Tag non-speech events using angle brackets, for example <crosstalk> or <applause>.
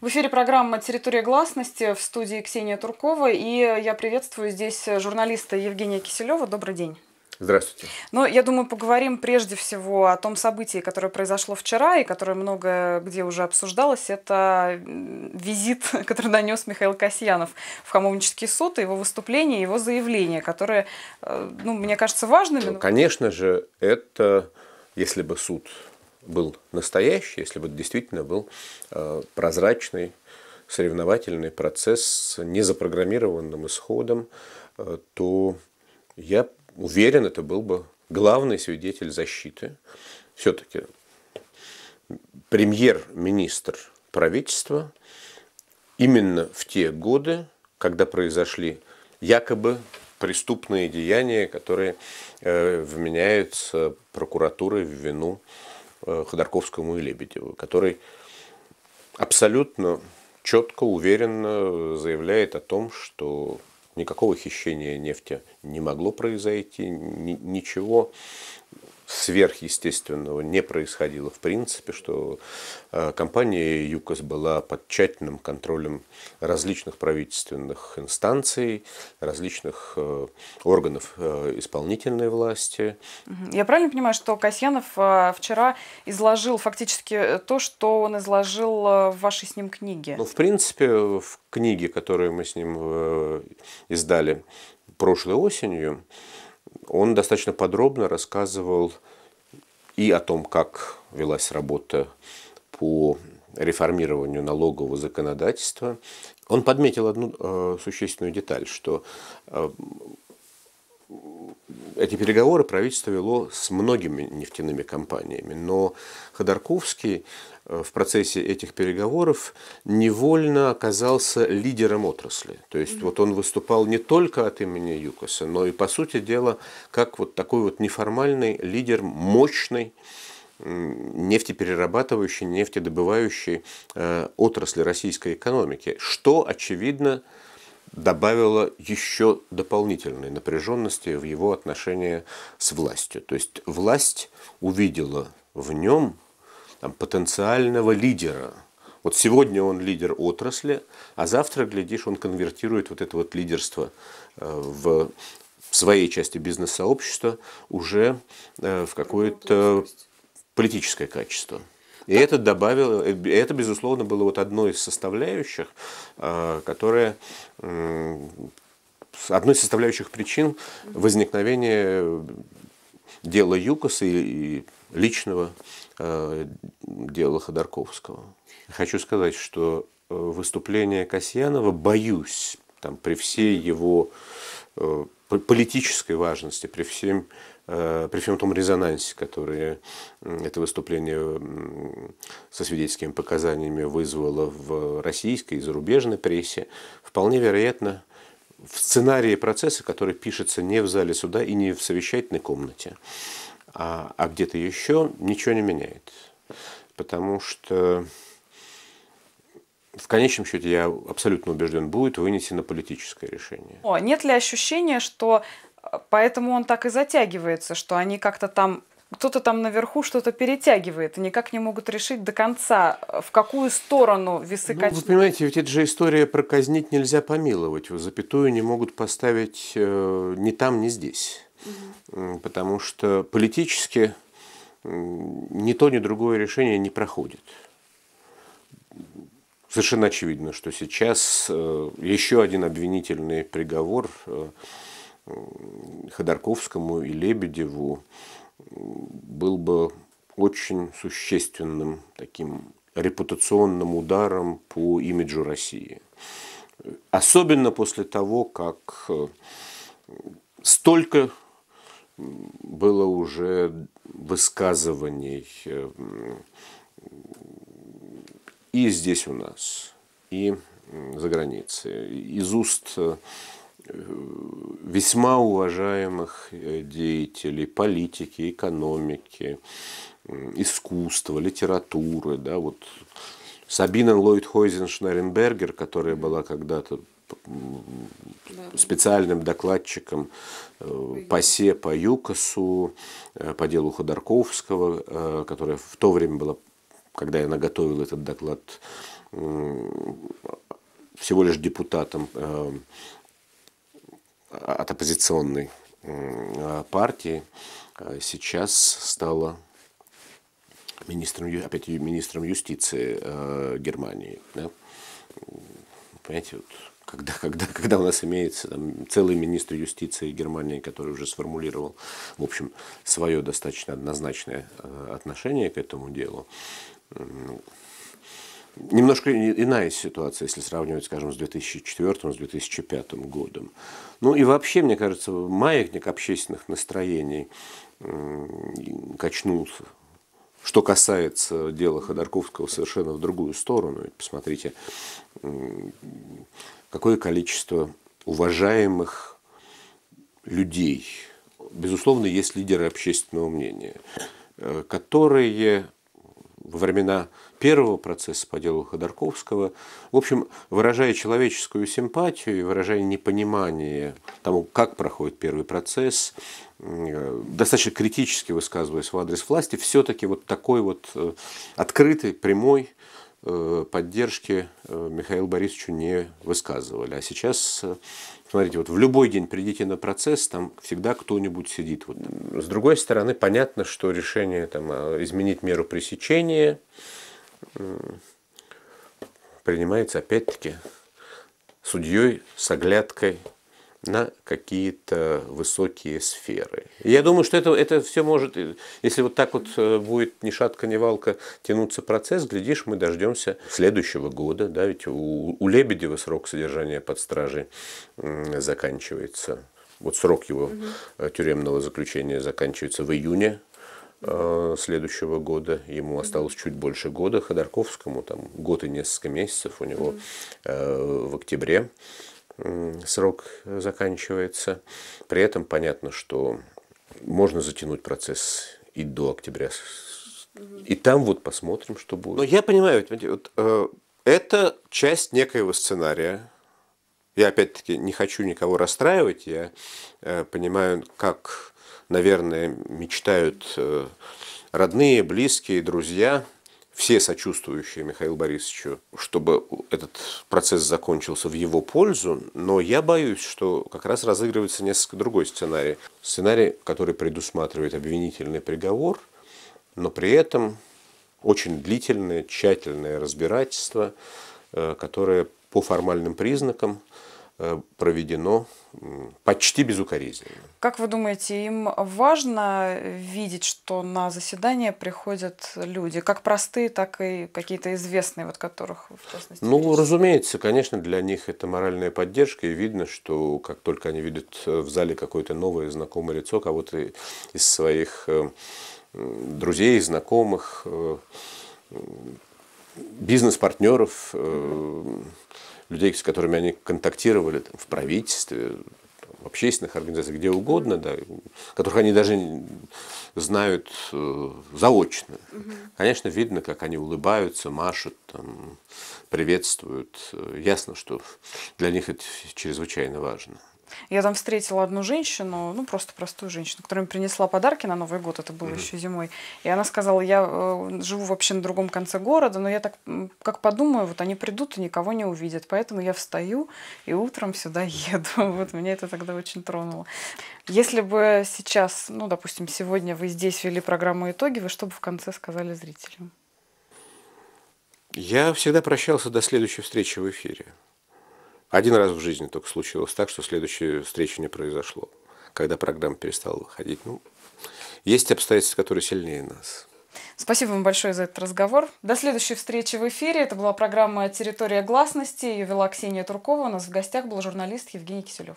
В эфире программа «Территория гласности» в студии Ксения Туркова. И я приветствую здесь журналиста Евгения Киселева. Добрый день. Здравствуйте. Ну, я думаю, поговорим прежде всего о том событии, которое произошло вчера и которое много где уже обсуждалось. Это визит, <laughs> который нанес Михаил Касьянов в Хамовнический суд, и его выступление, его заявление, которое, э, ну, мне кажется, важным. Ну, конечно же, это, если бы суд был настоящий, если бы действительно был э, прозрачный соревновательный процесс с незапрограммированным исходом, э, то я уверен, это был бы главный свидетель защиты. Все-таки премьер-министр правительства именно в те годы, когда произошли якобы преступные деяния, которые э, вменяются прокуратурой в вину Э, Ходорковскому и Лебедеву, который абсолютно четко, уверенно заявляет о том, что никакого хищения нефти не могло произойти, ни ничего сверхъестественного не происходило в принципе, что э, компания ЮКОС была под тщательным контролем различных правительственных инстанций, различных э, органов э, исполнительной власти. Я правильно понимаю, что Касьянов вчера изложил фактически то, что он изложил в вашей с ним книге? Ну, в принципе, в книге, которую мы с ним издали прошлой осенью, он достаточно подробно рассказывал и о том, как велась работа по реформированию налогового законодательства. Он подметил одну э, существенную деталь, что э, эти переговоры правительство вело с многими нефтяными компаниями, но Ходорковский э, в процессе этих переговоров невольно оказался лидером отрасли. То есть mm-hmm. вот он выступал не только от имени ЮКОСа, но и, по сути дела, как вот такой вот неформальный лидер мощной нефтеперерабатывающей, нефтедобывающей э, отрасли российской экономики, что, очевидно, добавило еще дополнительной напряженности в его отношения с властью. То есть власть увидела в нем там, потенциального лидера. Вот сегодня он лидер отрасли, а завтра, глядишь, он конвертирует вот это вот лидерство э, в своей части бизнес-сообщества уже э, в какое-то политическое качество. И это добавило, э, это, безусловно, было вот одной из составляющих, э, которая одной из составляющих причин возникновения э, дела Юкоса и личного дела Ходорковского. Хочу сказать, что выступление Касьянова, боюсь, там, при всей его политической важности, при всем, э, при всем том резонансе, который это выступление со свидетельскими показаниями вызвало в российской и зарубежной прессе, вполне вероятно, в сценарии процесса, который пишется не в зале суда и не в совещательной комнате, а, а где-то еще, ничего не меняет. Потому что в конечном счете, я абсолютно убежден, будет вынесено политическое решение. О, нет ли ощущения, что э, поэтому он так и затягивается, что они как-то там кто-то там наверху что-то перетягивает, и никак не могут решить до конца, э, в какую сторону весы ну, качнут. Вы понимаете, ведь это же история про казнить нельзя помиловать. Вы запятую не могут поставить э, ни там, ни здесь. Угу. Потому что политически ни то, ни другое решение не проходит совершенно очевидно, что сейчас э, еще один обвинительный приговор э, Ходорковскому и Лебедеву был бы очень существенным таким репутационным ударом по имиджу России. Особенно после того, как э, столько было уже высказываний и здесь у нас, и за границей, из уст э, весьма уважаемых э, деятелей политики, экономики, искусства, литературы. Да, вот Сабина Ллойд Хойзен Шнеренбергер, которая была когда-то специальным докладчиком э, по СЕ, по ЮКОСу, по делу Ходорковского, которая в то время была когда я наготовил этот доклад всего лишь депутатом э, от оппозиционной партии, э, сейчас стала министром, опять министром юстиции э, Германии. Да? Понимаете, вот когда, когда, когда у нас имеется там, целый министр юстиции Германии, который уже сформулировал, в общем, свое достаточно однозначное отношение к этому делу, Немножко иная ситуация, если сравнивать, скажем, с 2004-2005 годом. Ну и вообще, мне кажется, маятник общественных настроений качнулся. Что касается дела Ходорковского совершенно в другую сторону, ведь посмотрите, какое количество уважаемых людей, безусловно, есть лидеры общественного мнения, э, которые во времена первого процесса по делу Ходорковского. В общем, выражая человеческую симпатию и выражая непонимание тому, как проходит первый процесс, э, достаточно критически высказываясь в адрес власти, все-таки вот такой вот э, открытый, прямой э, поддержки Михаилу Борисовичу не высказывали. А сейчас Смотрите, вот в любой день придите на процесс, там всегда кто-нибудь сидит. Вот. С другой стороны, понятно, что решение там, а, изменить меру пресечения принимается опять-таки судьей с оглядкой на какие-то высокие сферы. я думаю, что это, это все может, если вот так вот э, будет ни шатка, ни валка тянуться процесс, глядишь, мы дождемся следующего года, да, ведь у, у Лебедева срок содержания под стражей заканчивается. Вот срок его угу. тюремного заключения заканчивается в июне э, следующего года. Ему осталось чуть больше года. Ходорковскому там год и несколько месяцев у него mm-hmm. в октябре срок заканчивается. При этом понятно, что можно затянуть процесс и до октября. И там вот посмотрим, что будет. Но я понимаю, вот, э, это часть некоего сценария. Я опять-таки не хочу никого расстраивать. Я э, понимаю, как, наверное, мечтают э, родные, близкие, друзья – все сочувствующие Михаилу Борисовичу, чтобы этот процесс закончился в его пользу, но я боюсь, что как раз разыгрывается несколько другой сценарий. Сценарий, который предусматривает обвинительный приговор, но при этом очень длительное, тщательное разбирательство, э, которое по формальным признакам Э, проведено почти безукоризненно. Как вы думаете, им важно видеть, что на заседание приходят люди, как простые, так и какие-то известные, вот которых в частности? Ну, речь? разумеется, конечно, для них это моральная поддержка, и видно, что как только они видят э, в зале какое-то новое знакомое лицо, кого-то из своих э, друзей, знакомых, бизнес-партнеров, людей, с которыми они контактировали там, в правительстве, в общественных организациях, где угодно, да, которых они даже знают э, заочно. Угу. Конечно, видно, как они улыбаются, машут, там, приветствуют. Э, ясно, что для них это чрезвычайно важно. Я там встретила одну женщину, ну просто простую женщину, которая мне принесла подарки на Новый год, это было mm-hmm. еще зимой. И она сказала, я э, живу вообще на другом конце города, но я так как подумаю, вот они придут и никого не увидят, поэтому я встаю и утром сюда <laughs> еду. вот меня это тогда очень тронуло. Если бы сейчас, ну допустим, сегодня вы здесь вели программу «Итоги», вы что бы в конце сказали зрителям? Я всегда прощался до следующей встречи в эфире. Один раз в жизни только случилось так, что следующая встреча не произошло, когда программа перестала выходить. Ну, есть обстоятельства, которые сильнее нас. Спасибо вам большое за этот разговор. До следующей встречи в эфире. Это была программа «Территория гласности». Ее вела Ксения Туркова. У нас в гостях был журналист Евгений Киселев.